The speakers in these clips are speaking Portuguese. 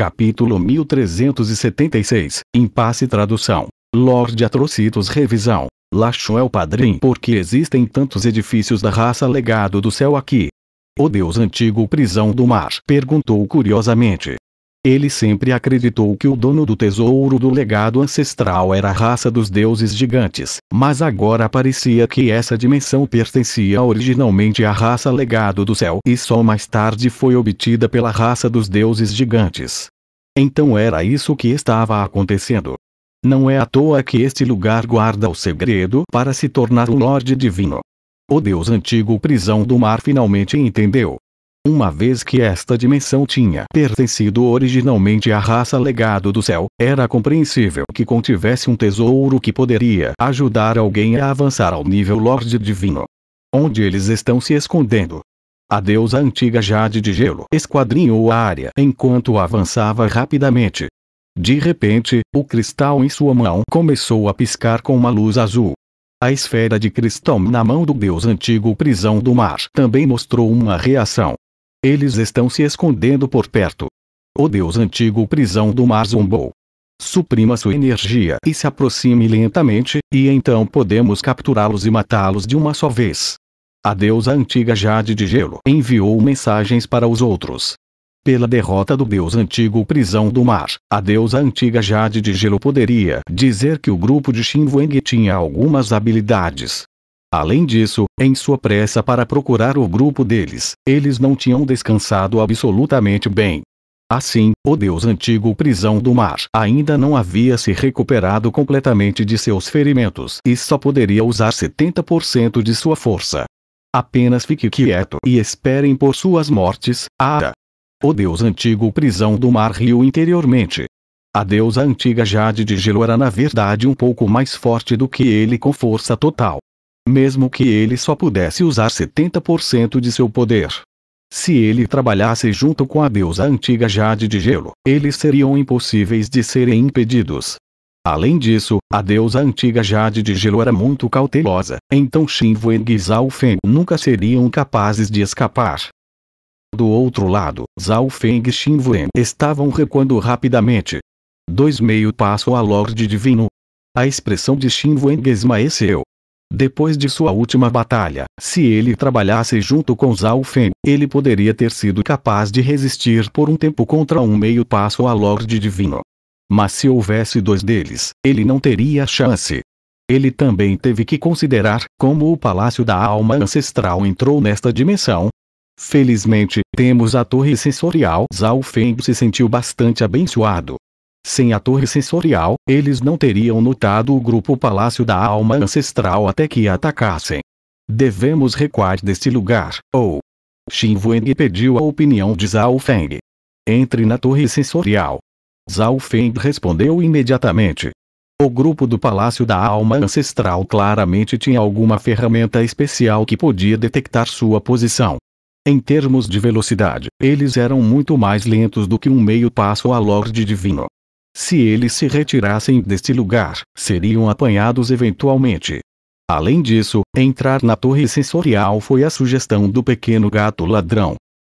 Capítulo 1376, Impasse Tradução. Lorde Atrocitos Revisão. Lachon é o padrinho porque existem tantos edifícios da raça legado do céu aqui. O deus antigo prisão do mar perguntou curiosamente. Ele sempre acreditou que o dono do tesouro do legado ancestral era a raça dos deuses gigantes, mas agora parecia que essa dimensão pertencia originalmente à raça legado do céu e só mais tarde foi obtida pela raça dos deuses gigantes. Então era isso que estava acontecendo. Não é à toa que este lugar guarda o segredo para se tornar um Lorde Divino. O Deus Antigo Prisão do Mar finalmente entendeu, uma vez que esta dimensão tinha pertencido originalmente à raça legado do céu, era compreensível que contivesse um tesouro que poderia ajudar alguém a avançar ao nível Lorde Divino. Onde eles estão se escondendo? A deusa antiga Jade de Gelo esquadrinhou a área enquanto avançava rapidamente. De repente, o cristal em sua mão começou a piscar com uma luz azul. A esfera de cristal na mão do deus antigo Prisão do Mar também mostrou uma reação. Eles estão se escondendo por perto. O deus antigo prisão do mar zombou. Suprima sua energia e se aproxime lentamente, e então podemos capturá-los e matá-los de uma só vez. A deusa antiga Jade de Gelo enviou mensagens para os outros. Pela derrota do deus antigo Prisão do Mar, a deusa antiga Jade de Gelo poderia dizer que o grupo de Xin Wang tinha algumas habilidades, Além disso, em sua pressa para procurar o grupo deles, eles não tinham descansado absolutamente bem. Assim, o deus antigo Prisão do Mar ainda não havia se recuperado completamente de seus ferimentos e só poderia usar 70% de sua força. Apenas fique quieto e esperem por suas mortes, Ara. O deus antigo Prisão do Mar riu interiormente. A deusa antiga Jade de Gelo era na verdade um pouco mais forte do que ele com força total mesmo que ele só pudesse usar 70% de seu poder. Se ele trabalhasse junto com a deusa antiga Jade de Gelo, eles seriam impossíveis de serem impedidos. Além disso, a deusa antiga Jade de Gelo era muito cautelosa, então Shinvo e Zhao Feng nunca seriam capazes de escapar. Do outro lado, Zhao Feng e Shinvo estavam recuando rapidamente. Dois meio passo a Lorde Divino. A expressão de Shinvo esmaeceu. Depois de sua última batalha, se ele trabalhasse junto com Zhao ele poderia ter sido capaz de resistir por um tempo contra um meio passo a Lorde Divino. Mas se houvesse dois deles, ele não teria chance. Ele também teve que considerar como o Palácio da Alma Ancestral entrou nesta dimensão. Felizmente, temos a torre sensorial. Zhao se sentiu bastante abençoado, sem a torre sensorial, eles não teriam notado o grupo Palácio da Alma Ancestral até que atacassem. Devemos recuar deste lugar, ou... Xin Wen pediu a opinião de Zhao Feng. Entre na torre sensorial. Zhao Feng respondeu imediatamente. O grupo do Palácio da Alma Ancestral claramente tinha alguma ferramenta especial que podia detectar sua posição. Em termos de velocidade, eles eram muito mais lentos do que um meio passo a Lorde Divino. Se eles se retirassem deste lugar, seriam apanhados eventualmente. Além disso, entrar na torre sensorial foi a sugestão do pequeno gato ladrão.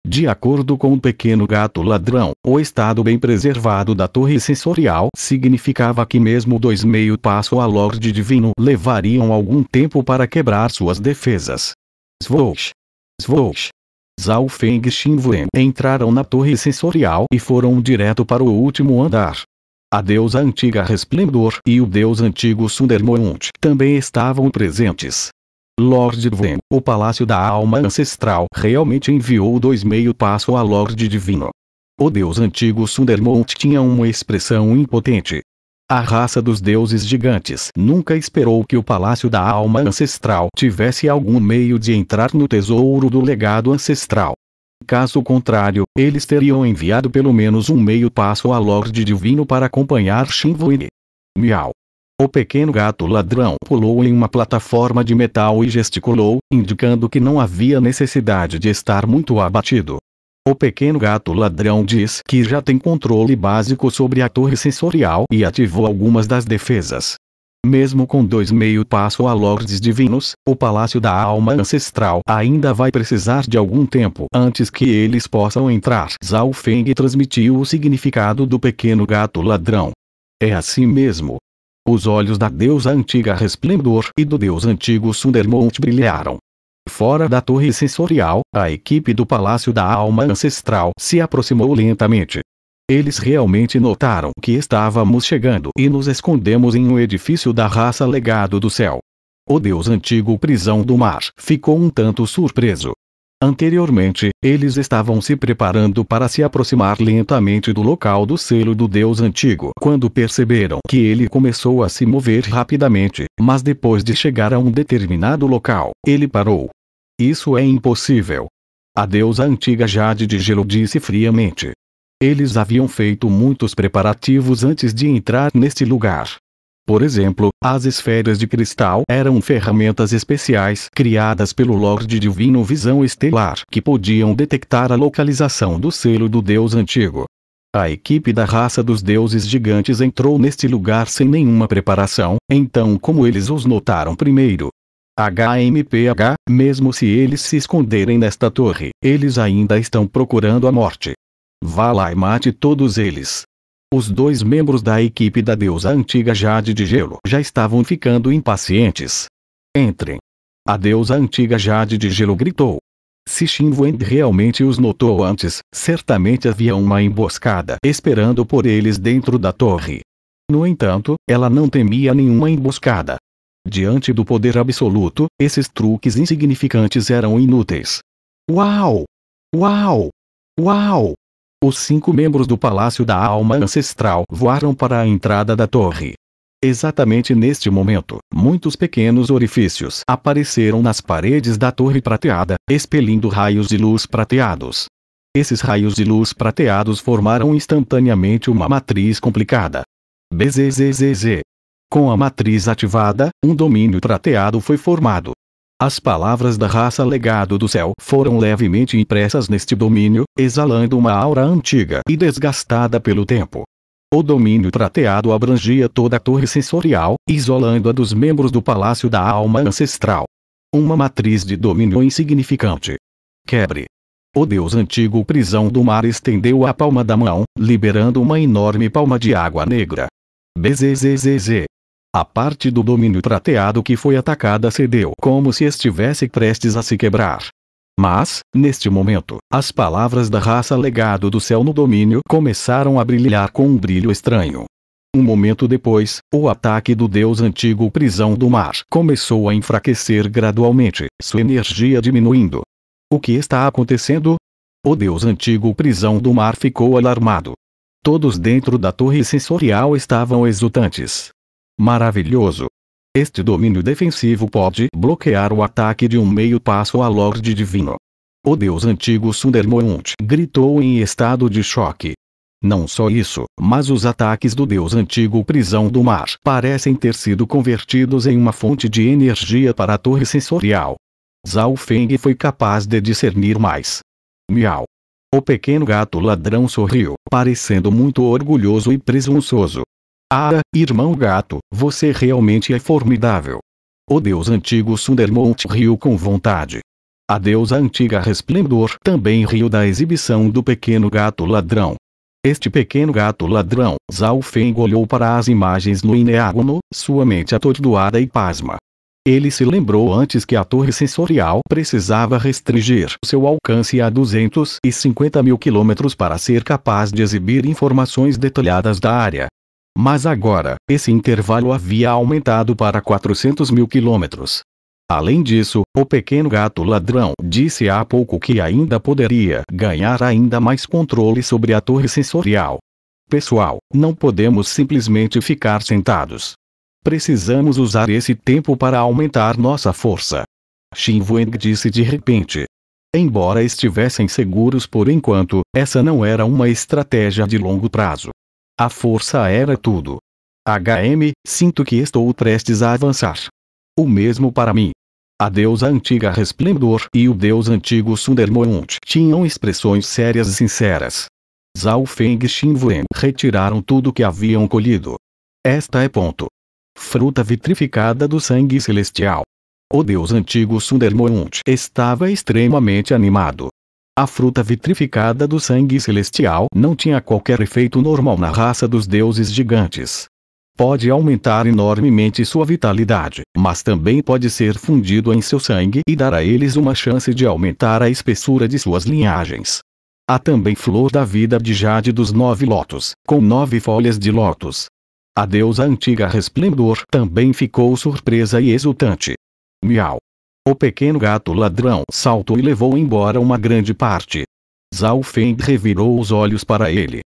De acordo com o pequeno gato ladrão, o estado bem preservado da torre sensorial significava que mesmo dois meio passo a Lorde Divino levariam algum tempo para quebrar suas defesas. Svoosh! Svoosh! Zhao Feng e Xinwen entraram na torre sensorial e foram direto para o último andar. A deusa antiga Resplendor e o deus antigo Sundermount também estavam presentes. Lord Dwen, o Palácio da Alma Ancestral, realmente enviou dois meio passo a Lord Divino. O deus antigo Sundermount tinha uma expressão impotente. A raça dos deuses gigantes nunca esperou que o Palácio da Alma Ancestral tivesse algum meio de entrar no tesouro do legado ancestral. Caso contrário, eles teriam enviado pelo menos um meio passo a Lorde Divino para acompanhar Shinvoine. Miau. O pequeno gato ladrão pulou em uma plataforma de metal e gesticulou, indicando que não havia necessidade de estar muito abatido. O pequeno gato ladrão diz que já tem controle básico sobre a torre sensorial e ativou algumas das defesas. Mesmo com dois meio passo a Lordes Divinos, o Palácio da Alma Ancestral ainda vai precisar de algum tempo antes que eles possam entrar. Zhao Feng transmitiu o significado do pequeno gato ladrão. É assim mesmo. Os olhos da deusa antiga Resplendor e do deus antigo Sundermont brilharam. Fora da torre sensorial, a equipe do Palácio da Alma Ancestral se aproximou lentamente, eles realmente notaram que estávamos chegando e nos escondemos em um edifício da raça legado do céu. O deus antigo prisão do mar ficou um tanto surpreso. Anteriormente, eles estavam se preparando para se aproximar lentamente do local do selo do deus antigo quando perceberam que ele começou a se mover rapidamente, mas depois de chegar a um determinado local, ele parou. Isso é impossível. A deusa antiga Jade de Gelo disse friamente, eles haviam feito muitos preparativos antes de entrar neste lugar. Por exemplo, as esferas de cristal eram ferramentas especiais criadas pelo Lorde Divino Visão Estelar que podiam detectar a localização do selo do Deus Antigo. A equipe da raça dos deuses gigantes entrou neste lugar sem nenhuma preparação, então, como eles os notaram primeiro? HMPH, mesmo se eles se esconderem nesta torre, eles ainda estão procurando a morte. Vá lá e mate todos eles. Os dois membros da equipe da deusa antiga Jade de Gelo já estavam ficando impacientes. Entrem. A deusa antiga Jade de Gelo gritou. Se Shinwen realmente os notou antes, certamente havia uma emboscada esperando por eles dentro da torre. No entanto, ela não temia nenhuma emboscada. Diante do poder absoluto, esses truques insignificantes eram inúteis. Uau! Uau! Uau! Os cinco membros do Palácio da Alma Ancestral voaram para a entrada da torre. Exatamente neste momento, muitos pequenos orifícios apareceram nas paredes da torre prateada, expelindo raios de luz prateados. Esses raios de luz prateados formaram instantaneamente uma matriz complicada. BZZZZ. Com a matriz ativada, um domínio prateado foi formado. As palavras da raça legado do céu foram levemente impressas neste domínio, exalando uma aura antiga e desgastada pelo tempo. O domínio prateado abrangia toda a torre sensorial, isolando-a dos membros do palácio da alma ancestral. Uma matriz de domínio insignificante. Quebre. O deus antigo prisão do mar estendeu a palma da mão, liberando uma enorme palma de água negra. BZZZZ. A parte do domínio prateado que foi atacada cedeu como se estivesse prestes a se quebrar. Mas, neste momento, as palavras da raça legado do céu no domínio começaram a brilhar com um brilho estranho. Um momento depois, o ataque do deus antigo Prisão do Mar começou a enfraquecer gradualmente, sua energia diminuindo. O que está acontecendo? O deus antigo Prisão do Mar ficou alarmado. Todos dentro da torre sensorial estavam exultantes. Maravilhoso! Este domínio defensivo pode bloquear o ataque de um meio passo a Lorde Divino. O deus antigo Sundermount gritou em estado de choque. Não só isso, mas os ataques do deus antigo Prisão do Mar parecem ter sido convertidos em uma fonte de energia para a torre sensorial. Zhao Feng foi capaz de discernir mais. Miau. O pequeno gato ladrão sorriu, parecendo muito orgulhoso e presunçoso. Ah, irmão gato, você realmente é formidável. O deus antigo Sundermont riu com vontade. A deusa antiga Resplendor também riu da exibição do pequeno gato ladrão. Este pequeno gato ladrão, Zalfeng olhou para as imagens no Ineágono, sua mente atordoada e pasma. Ele se lembrou antes que a torre sensorial precisava restringir seu alcance a 250 mil quilômetros para ser capaz de exibir informações detalhadas da área, mas agora, esse intervalo havia aumentado para 400 mil quilômetros. Além disso, o pequeno gato ladrão disse há pouco que ainda poderia ganhar ainda mais controle sobre a torre sensorial. Pessoal, não podemos simplesmente ficar sentados. Precisamos usar esse tempo para aumentar nossa força. Xin Wang disse de repente. Embora estivessem seguros por enquanto, essa não era uma estratégia de longo prazo. A força era tudo. HM, sinto que estou prestes a avançar. O mesmo para mim. A deusa antiga Resplendor e o deus antigo Sundermount tinham expressões sérias e sinceras. Zhao Feng e Xinwen retiraram tudo que haviam colhido. Esta é ponto. Fruta vitrificada do sangue celestial. O deus antigo Sundermount estava extremamente animado. A fruta vitrificada do sangue celestial não tinha qualquer efeito normal na raça dos deuses gigantes. Pode aumentar enormemente sua vitalidade, mas também pode ser fundido em seu sangue e dar a eles uma chance de aumentar a espessura de suas linhagens. Há também flor da vida de jade dos nove lotos, com nove folhas de lótus. A deusa antiga Resplendor também ficou surpresa e exultante. Miau. O pequeno gato ladrão saltou e levou embora uma grande parte. Zhao Feng revirou os olhos para ele.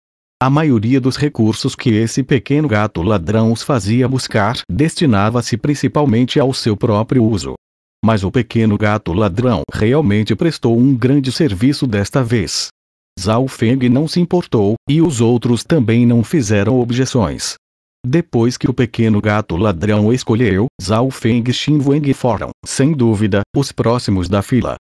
A maioria dos recursos que esse pequeno gato ladrão os fazia buscar destinava-se principalmente ao seu próprio uso. Mas o pequeno gato ladrão realmente prestou um grande serviço desta vez. Zhao Feng não se importou, e os outros também não fizeram objeções. Depois que o pequeno gato ladrão escolheu, Zhao Feng e Xin Wang foram, sem dúvida, os próximos da fila.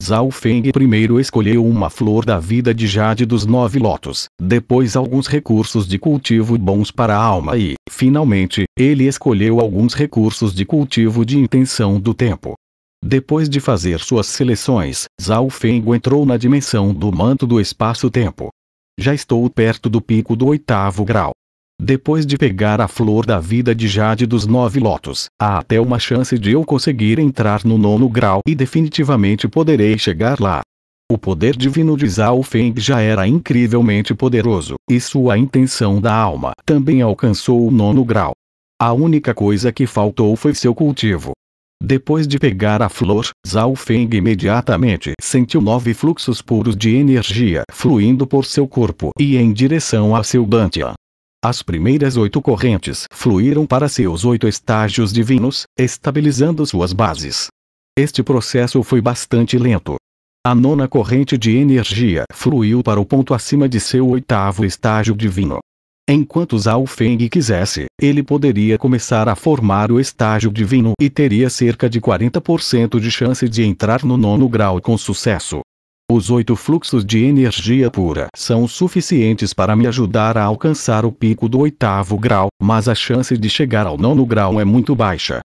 Zhao Feng primeiro escolheu uma flor da vida de jade dos nove lotos, depois alguns recursos de cultivo bons para a alma e, finalmente, ele escolheu alguns recursos de cultivo de intenção do tempo. Depois de fazer suas seleções, Zhao Feng entrou na dimensão do manto do espaço-tempo. Já estou perto do pico do oitavo grau. Depois de pegar a flor da vida de Jade dos Nove Lotos, há até uma chance de eu conseguir entrar no nono grau e definitivamente poderei chegar lá. O poder divino de Zhao Feng já era incrivelmente poderoso, e sua intenção da alma também alcançou o nono grau. A única coisa que faltou foi seu cultivo. Depois de pegar a flor, Zhao Feng imediatamente sentiu nove fluxos puros de energia fluindo por seu corpo e em direção a seu Dantian. As primeiras oito correntes fluíram para seus oito estágios divinos, estabilizando suas bases. Este processo foi bastante lento. A nona corrente de energia fluiu para o ponto acima de seu oitavo estágio divino. Enquanto Zhao Feng quisesse, ele poderia começar a formar o estágio divino e teria cerca de 40% de chance de entrar no nono grau com sucesso. Os oito fluxos de energia pura são suficientes para me ajudar a alcançar o pico do oitavo grau, mas a chance de chegar ao nono grau é muito baixa.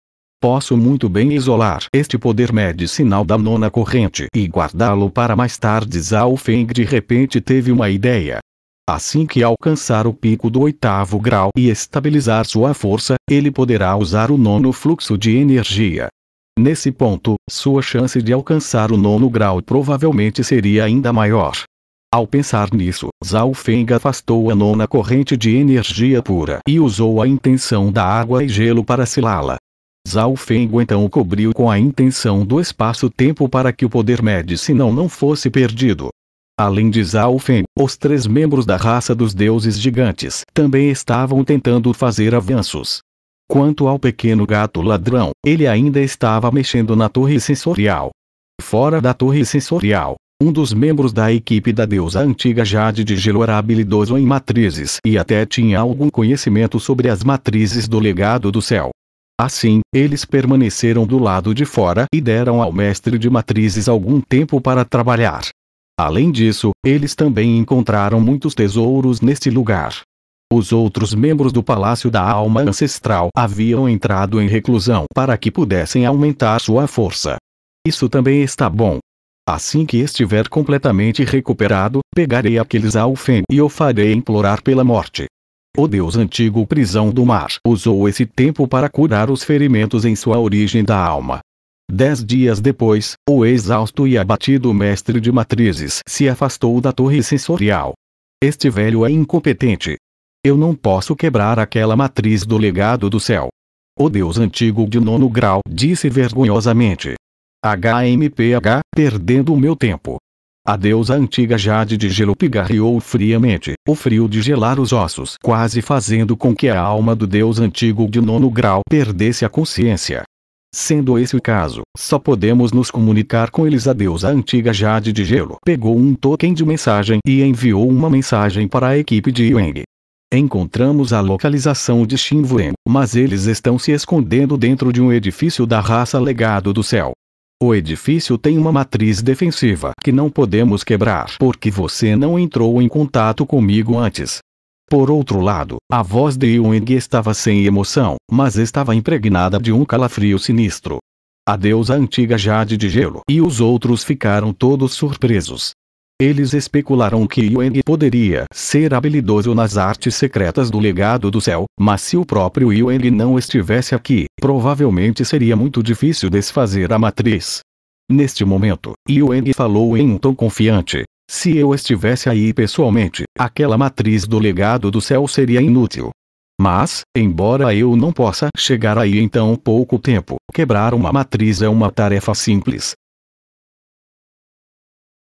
Posso muito bem isolar este poder medicinal da nona corrente e guardá-lo para mais tarde. Zhao Feng de repente teve uma ideia. Assim que alcançar o pico do oitavo grau e estabilizar sua força, ele poderá usar o nono fluxo de energia. Nesse ponto, sua chance de alcançar o nono grau provavelmente seria ainda maior. Ao pensar nisso, Zhao Feng afastou a nona corrente de energia pura e usou a intenção da água e gelo para selá-la. Zhao Feng então o cobriu com a intenção do espaço-tempo para que o poder medicinal não fosse perdido. Além de Zhao Feng, os três membros da raça dos deuses gigantes também estavam tentando fazer avanços. Quanto ao pequeno gato ladrão, ele ainda estava mexendo na torre sensorial. Fora da torre sensorial, um dos membros da equipe da deusa antiga Jade de Gelo era habilidoso em matrizes e até tinha algum conhecimento sobre as matrizes do legado do céu. Assim, eles permaneceram do lado de fora e deram ao mestre de matrizes algum tempo para trabalhar. Além disso, eles também encontraram muitos tesouros neste lugar. Os outros membros do Palácio da Alma Ancestral haviam entrado em reclusão para que pudessem aumentar sua força. Isso também está bom. Assim que estiver completamente recuperado, pegarei aqueles alfen e o farei implorar pela morte. O deus antigo Prisão do Mar usou esse tempo para curar os ferimentos em sua origem da alma. Dez dias depois, o exausto e abatido mestre de matrizes se afastou da torre sensorial. Este velho é incompetente, eu não posso quebrar aquela matriz do legado do céu. O Deus antigo de nono grau disse vergonhosamente. HMPH, perdendo o meu tempo. A deusa antiga Jade de gelo pigarreou friamente, o frio de gelar os ossos quase fazendo com que a alma do deus antigo de nono grau perdesse a consciência. Sendo esse o caso, só podemos nos comunicar com eles. A deusa antiga Jade de Gelo pegou um token de mensagem e enviou uma mensagem para a equipe de Yueng. Encontramos a localização de Xinvuen, mas eles estão se escondendo dentro de um edifício da raça Legado do Céu. O edifício tem uma matriz defensiva que não podemos quebrar porque você não entrou em contato comigo antes. Por outro lado, a voz de Yueng estava sem emoção, mas estava impregnada de um calafrio sinistro. A deusa antiga Jade de Gelo e os outros ficaram todos surpresos. Eles especularam que Yuan poderia ser habilidoso nas artes secretas do legado do céu, mas se o próprio Yuan não estivesse aqui, provavelmente seria muito difícil desfazer a matriz. Neste momento, Yuan falou em um tom confiante. Se eu estivesse aí pessoalmente, aquela matriz do legado do céu seria inútil. Mas, embora eu não possa chegar aí em tão pouco tempo, quebrar uma matriz é uma tarefa simples,